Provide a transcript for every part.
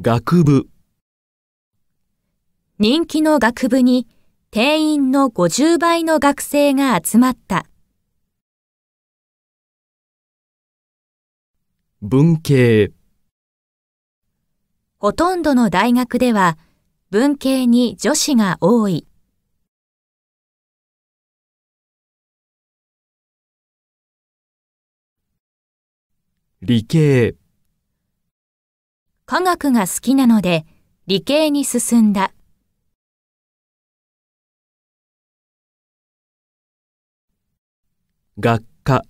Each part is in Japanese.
学部人気の学部に定員の50倍の学生が集まった文系ほとんどの大学では文系に女子が多い理系科学が好きなので理系に進んだ。学科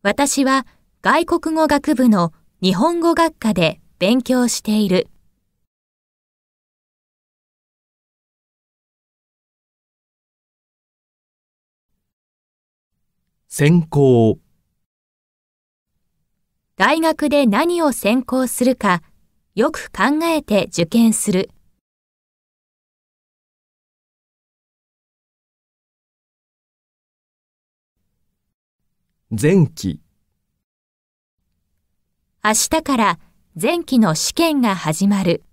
私は外国語学部の日本語学科で勉強している。専攻大学で何を専攻するか、よく考えて受験する。前期明日から前期の試験が始まる。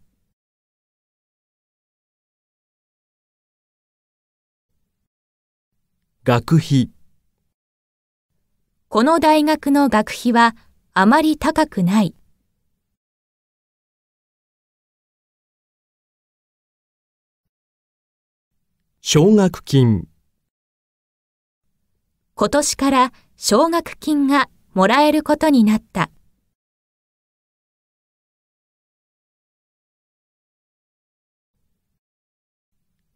学費この大学の学費はあまり高くない。奨学金今年から奨学金がもらえることになった。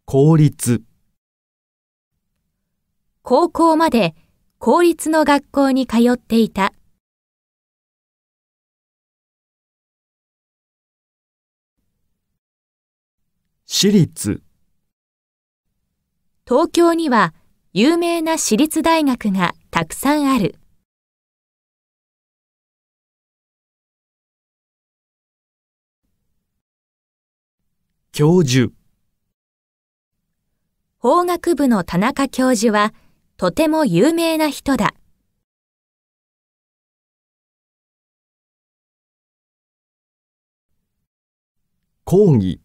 公立高校まで公立の学校に通っていた。私立東京には有名な私立大学がたくさんある教授法学部の田中教授はとても有名な人だ講義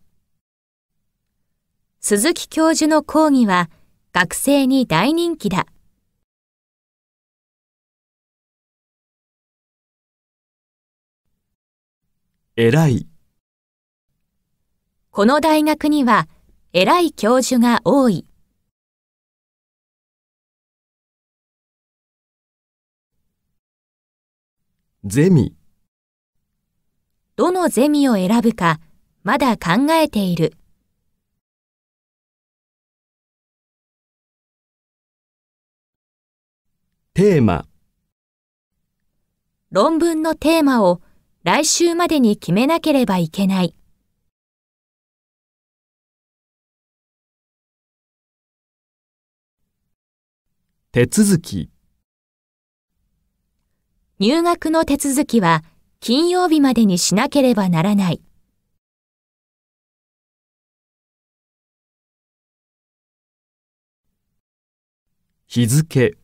鈴木教授の講義は学生に大人気だ。偉い。この大学には偉い教授が多い。ゼミ。どのゼミを選ぶかまだ考えている。テーマ論文のテーマを来週までに決めなければいけない。手続き入学の手続きは金曜日までにしなければならない。日付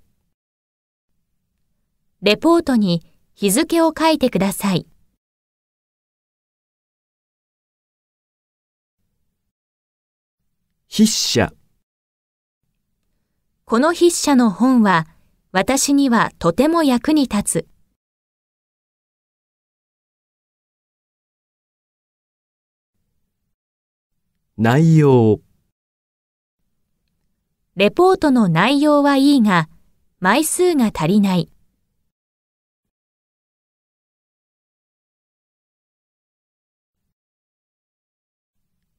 レポートに日付を書いてください。筆者この筆者の本は私にはとても役に立つ。内容レポートの内容はいいが枚数が足りない。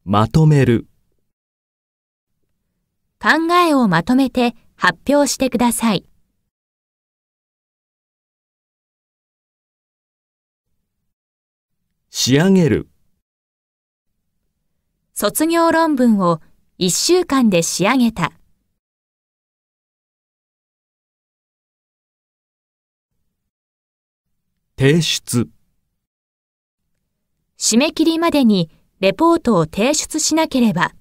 まとめる。考えをまとめて発表してください。仕上げる。卒業論文を1週間で仕上げた。提出。締め切りまでにレポートを提出しなければ。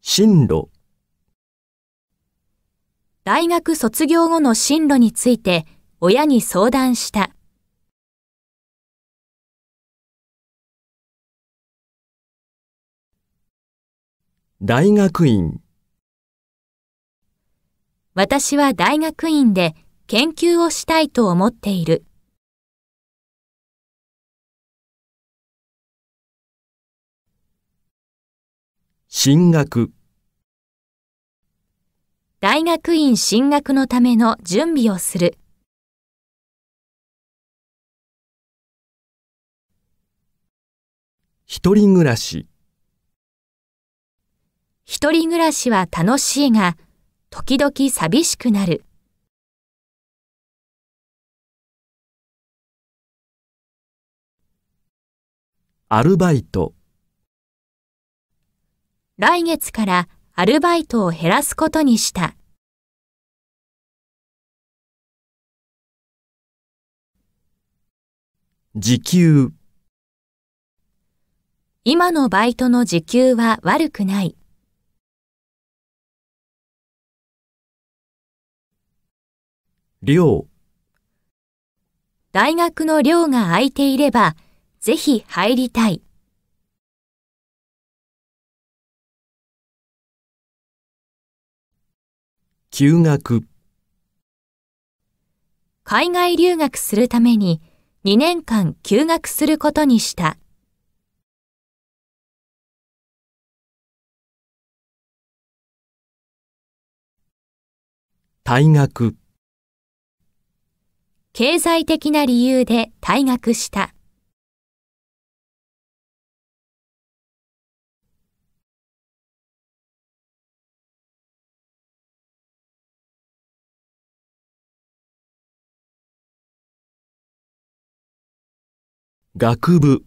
進路大学卒業後の進路について親に相談した。大学院私は大学院で研究をしたいと思っている。進学大学院進学のための準備をする。一人暮らし一人暮らしは楽しいが、時々寂しくなる。アルバイト来月からアルバイトを減らすことにした。時給今のバイトの時給は悪くない。寮大学の寮が空いていれば、ぜひ入りたい。休学海外留学するために2年間休学することにした。退学経済的な理由で退学した。学部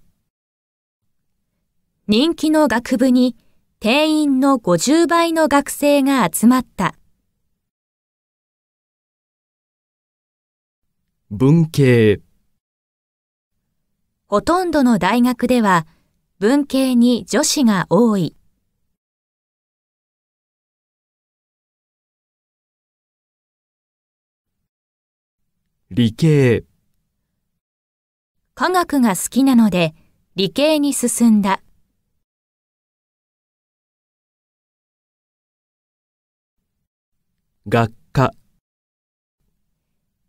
人気の学部に定員の50倍の学生が集まった文系ほとんどの大学では文系に女子が多い理系科学が好きなので理系に進んだ。学科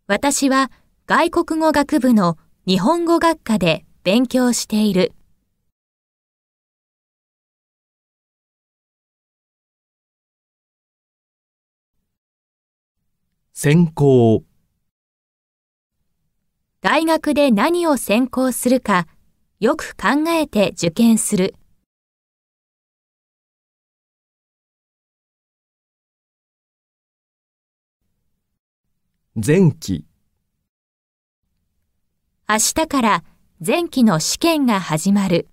私は外国語学部の日本語学科で勉強している。専攻大学で何を専攻するか、よく考えて受験する。前期明日から前期の試験が始まる。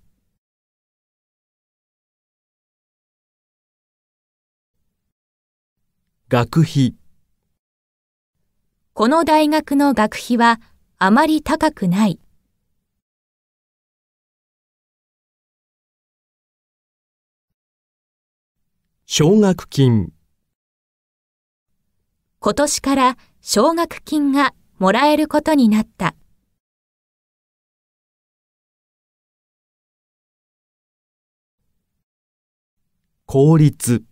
学費この大学の学費はあまり高くない。奨学金今年から奨学金がもらえることになった。公立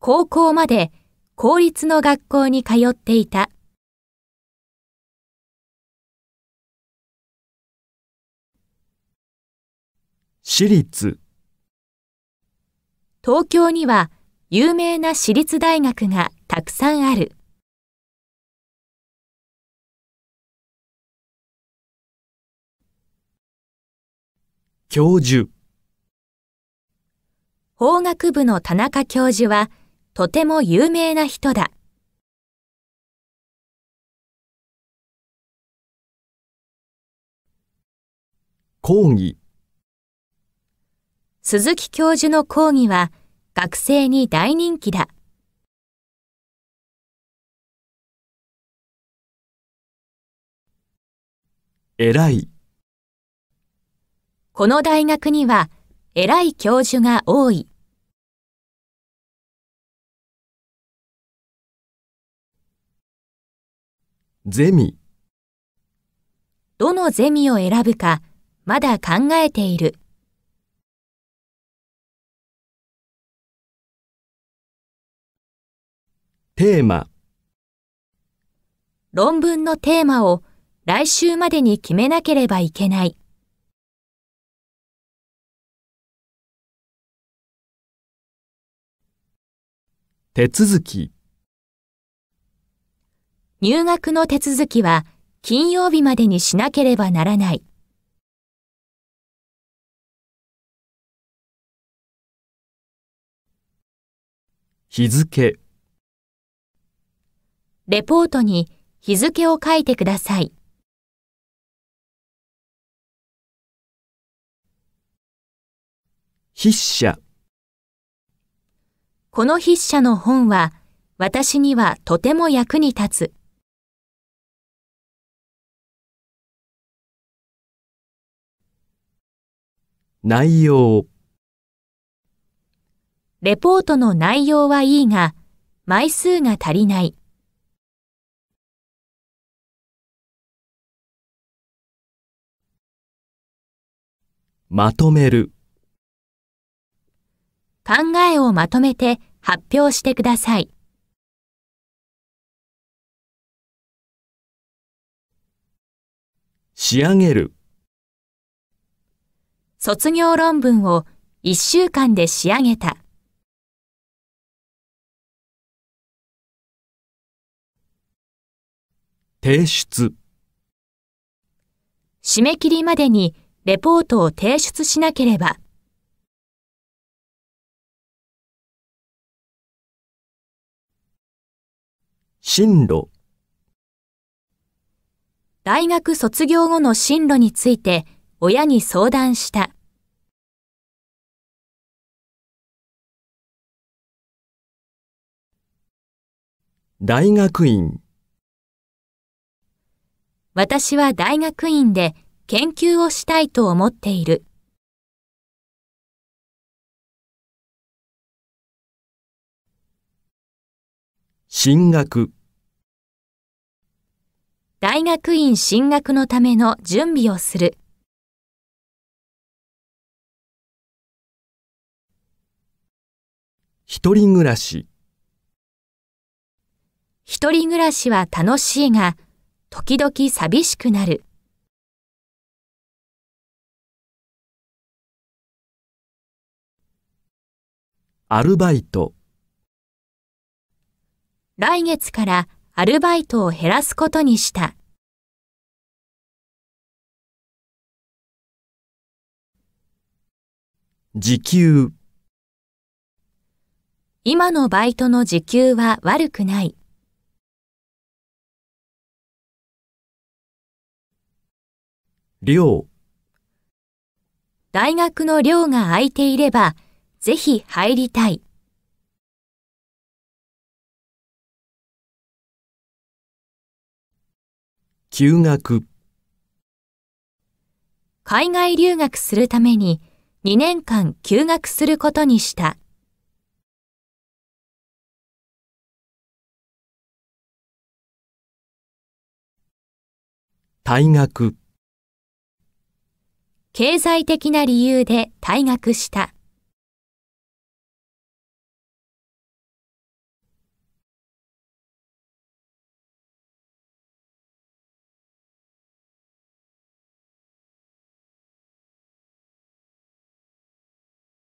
高校まで公立の学校に通っていた。私立東京には有名な私立大学がたくさんある。教授法学部の田中教授はとても有名な人だ。講義鈴木教授の講義は学生に大人気だ。偉い。この大学には偉い教授が多い。ゼミ。どのゼミを選ぶかまだ考えている。テーマ論文のテーマを来週までに決めなければいけない。手続き入学の手続きは金曜日までにしなければならない。日付レポートに日付を書いてください。筆者この筆者の本は私にはとても役に立つ。内容レポートの内容はいいが、枚数が足りない。まとめる。考えをまとめて発表してください。仕上げる。卒業論文を1週間で仕上げた。提出。締め切りまでにレポートを提出しなければ。進路大学卒業後の進路について親に相談した。大学院私は大学院で研究をしたいと思っている。進学大学院進学のための準備をする。一人暮らし一人暮らしは楽しいが、時々寂しくなる。アルバイト来月からアルバイトを減らすことにした。時給今のバイトの時給は悪くない。量大学の寮が空いていれば、ぜひ入りたい。休学海外留学するために2年間休学することにした。退学経済的な理由で退学した。